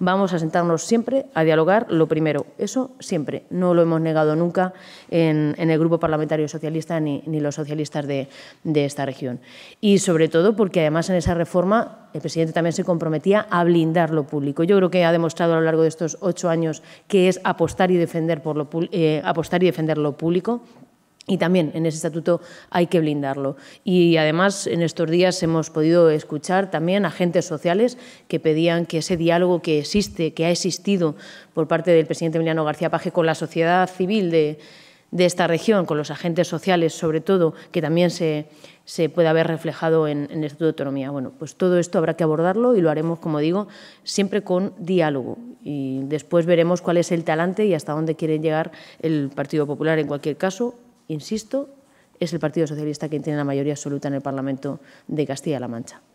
vamos a sentarnos siempre a dialogar lo primero. Eso siempre, no lo hemos negado nunca en, el Grupo Parlamentario Socialista ni, los socialistas de, esta región. Y sobre todo porque además en esa reforma el presidente también se comprometía a blindar lo público. Yo creo que ha demostrado a lo largo de estos ocho años que es apostar y defender, por lo, eh, apostar y defender lo público. Y también en ese estatuto hay que blindarlo. Y además en estos días hemos podido escuchar también agentes sociales que pedían que ese diálogo que existe, que ha existido por parte del presidente Emiliano García Paje con la sociedad civil de, esta región, con los agentes sociales sobre todo, que también se, se puede haber reflejado en, en, el Estatuto de Autonomía. Bueno, pues todo esto habrá que abordarlo y lo haremos, como digo, siempre con diálogo. Y después veremos cuál es el talante y hasta dónde quiere llegar el Partido Popular en cualquier caso Insisto, es el Partido Socialista quien tiene la mayoría absoluta en el Parlamento de Castilla-La Mancha.